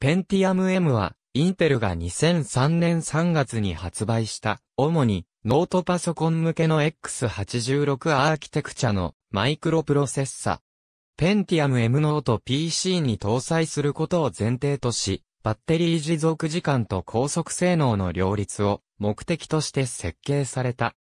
ペンティアム m は、インテルが2003年3月に発売した、主にノートパソコン向けの X86 アーキテクチャのマイクロプロセッサ。ペンティアム m M ノート PC に搭載することを前提とし、バッテリー持続時間と高速性能の両立を目的として設計された。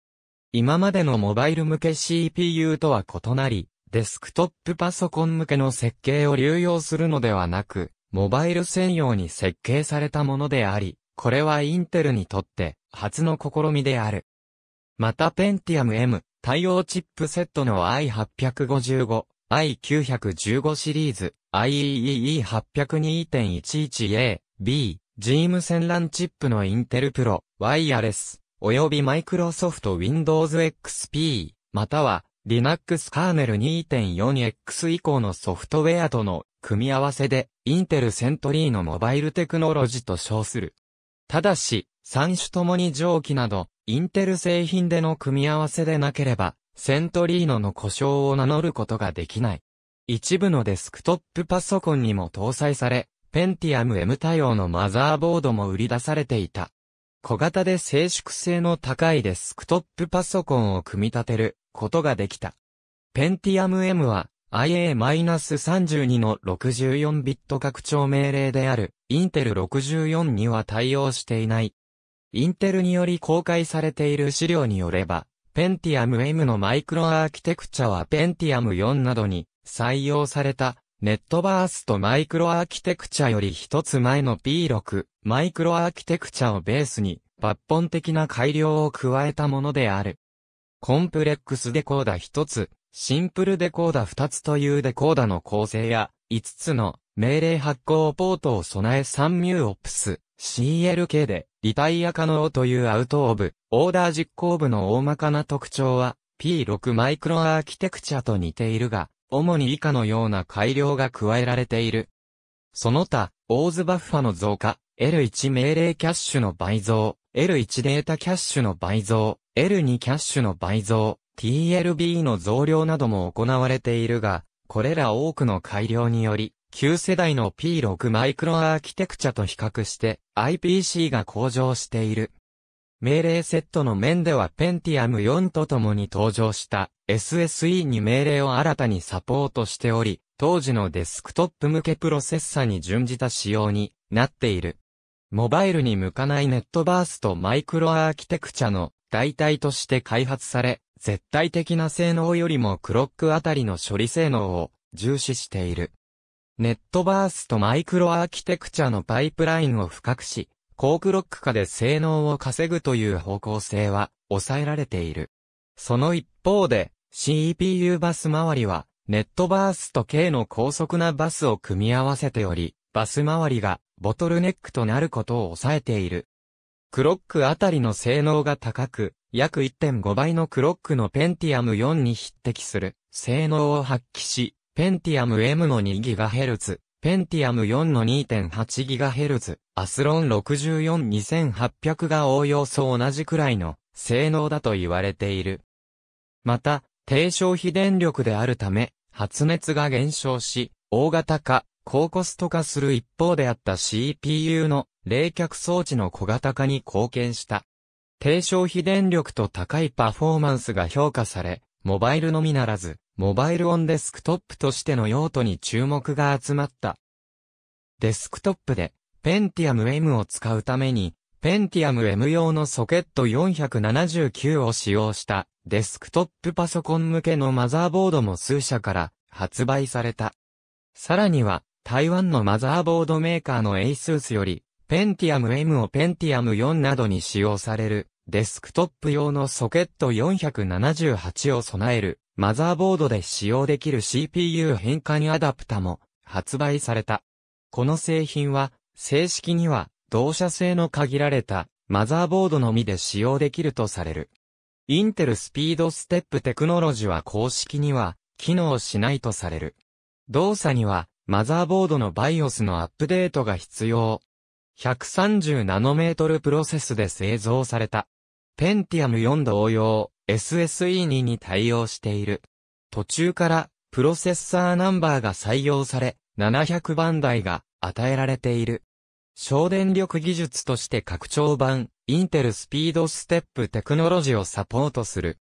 今までのモバイル向け CPU とは異なり、デスクトップパソコン向けの設計を流用するのではなく、モバイル専用に設計されたものであり、これはインテルにとって初の試みである。また Pentium M 対応チップセットの i855、i915 シリーズ、IEEE802.11A、B、ジセン戦乱チップのインテルプロ、ワイヤレス、及びマイクロソフト Windows XP、または Linux カーネル 2.4X 以降のソフトウェアとの組み合わせで、インテルセントリーのモバイルテクノロジーと称する。ただし、3種ともに蒸気など、インテル製品での組み合わせでなければ、セントリーノの故障を名乗ることができない。一部のデスクトップパソコンにも搭載され、Pentium M 対応のマザーボードも売り出されていた。小型で静粛性の高いデスクトップパソコンを組み立てることができた。Pentium M は IA-32 の64ビット拡張命令である Intel 64には対応していない。Intel により公開されている資料によれば、Pentium M のマイクロアーキテクチャは Pentium 4などに採用されたネットバースとマイクロアーキテクチャより一つ前の P6 マイクロアーキテクチャをベースに抜本的な改良を加えたものである。コンプレックスデコーダ1つ、シンプルデコーダ2つというデコーダの構成や、5つの命令発行ポートを備え3ミューオプス CLK でリタイア可能というアウトオブオーダー実行部の大まかな特徴は P6 マイクロアーキテクチャと似ているが、主に以下のような改良が加えられている。その他、オーズバッファの増加、L1 命令キャッシュの倍増、L1 データキャッシュの倍増、L2 キャッシュの倍増、TLB の増量なども行われているが、これら多くの改良により、旧世代の P6 マイクロアーキテクチャと比較して IPC が向上している。命令セットの面では Pentium 4とともに登場した SSE に命令を新たにサポートしており、当時のデスクトップ向けプロセッサに準じた仕様になっている。モバイルに向かないネットバースとマイクロアーキテクチャの代替として開発され、絶対的な性能よりもクロックあたりの処理性能を重視している。ネットバースとマイクロアーキテクチャのパイプラインを深くし、高クロック化で性能を稼ぐという方向性は抑えられている。その一方で、CPU バス周りは、ネットバースと K の高速なバスを組み合わせており、バス周りがボトルネックとなることを抑えている。クロックあたりの性能が高く、約1.5倍のクロックのペンティアム4に匹敵する性能を発揮し、ペンティアム M の 2GHz、ペンティアム4の 2.8GHz、アスロン6 4 2 8 0 0がおおよそ同じくらいの性能だと言われている。また、低消費電力であるため、発熱が減少し、大型化、高コスト化する一方であった CPU の冷却装置の小型化に貢献した。低消費電力と高いパフォーマンスが評価され、モバイルのみならず、モバイルオンデスクトップとしての用途に注目が集まった。デスクトップで、Pentium M を使うために、Pentium M 用のソケット479を使用したデスクトップパソコン向けのマザーボードも数社から発売された。さらには、台湾のマザーボードメーカーのエイスースより、ペンティアム m をペンティアム4などに使用される、デスクトップ用のソケット478を備える、マザーボードで使用できる CPU 変換アダプタも発売された。この製品は、正式には、同社製の限られた、マザーボードのみで使用できるとされる。インテルスピードステップテクノロジーは公式には、機能しないとされる。動作には、マザーボードの BIOS のアップデートが必要。130ナノメートルプロセスで製造された。Pentium 4同様、SSE2 に対応している。途中からプロセッサーナンバーが採用され、700番台が与えられている。省電力技術として拡張版、インテルスピードステップテクノロジーをサポートする。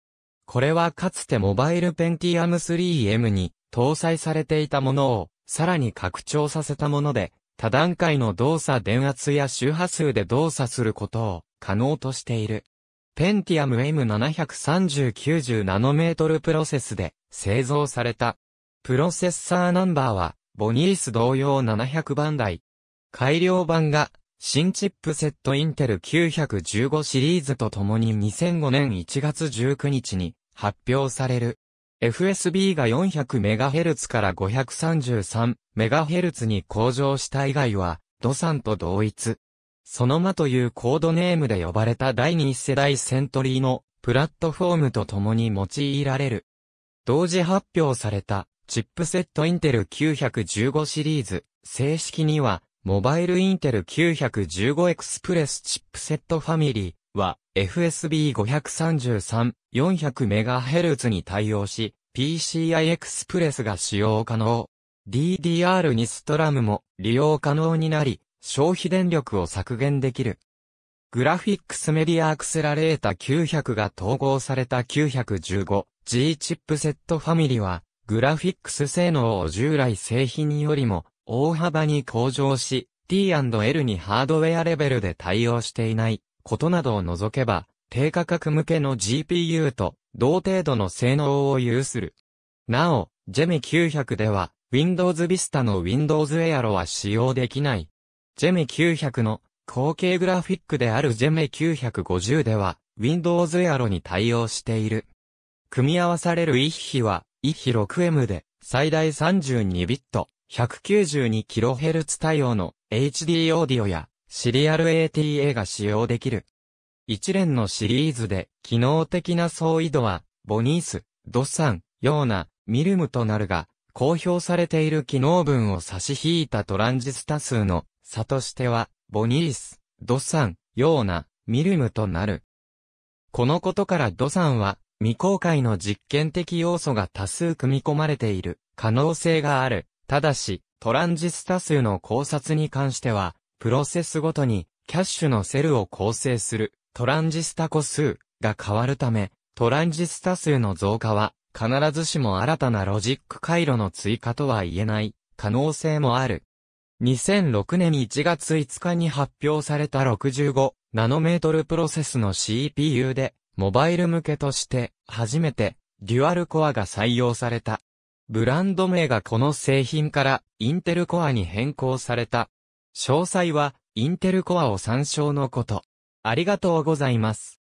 これはかつてモバイル Pentium 3M に搭載されていたものをさらに拡張させたもので、多段階の動作電圧や周波数で動作することを可能としている。Pentium M73090 ナノメートルプロセスで製造された。プロセッサーナンバーは、ボニース同様700番台。改良版が、新チップセットインテル915シリーズと共に2005年1月19日に発表される。FSB が 400MHz から 533MHz に向上した以外は、ドサンと同一。その間というコードネームで呼ばれた第2世代セントリーのプラットフォームと共に用いられる。同時発表されたチップセットインテル915シリーズ、正式にはモバイルインテル9 1 5エクスプレスチップセットファミリーは FSB533-400MHz に対応し、PCI エクスプレスが使用可能。DDR2 ストラムも利用可能になり、消費電力を削減できる。グラフィックスメディアアクセラレータ900が統合された 915G チップセットファミリは、グラフィックス性能を従来製品よりも大幅に向上し、T&L にハードウェアレベルで対応していないことなどを除けば、低価格向けの GPU と同程度の性能を有する。なお、ジェミ900では、Windows Vista の Windows Aero は使用できない。ジェミ900の後継グラフィックであるジェミ950では、Windows Aero に対応している。組み合わされる一比は、一比 6M で、最大32ビット、192kHz 対応の HD オーディオやシリアル ATA が使用できる。一連のシリーズで、機能的な相違度は、ボニース、ドサン、ような、ミルムとなるが、公表されている機能文を差し引いたトランジスタ数の差としては、ボニース、ドサン、ような、ミルムとなる。このことからドサンは、未公開の実験的要素が多数組み込まれている可能性がある。ただし、トランジスタ数の考察に関しては、プロセスごとにキャッシュのセルを構成するトランジスタ個数が変わるため、トランジスタ数の増加は必ずしも新たなロジック回路の追加とは言えない可能性もある。2006年1月5日に発表された65ナノメートルプロセスの CPU でモバイル向けとして初めてデュアルコアが採用された。ブランド名がこの製品からインテルコアに変更された詳細は、インテルコアを参照のこと。ありがとうございます。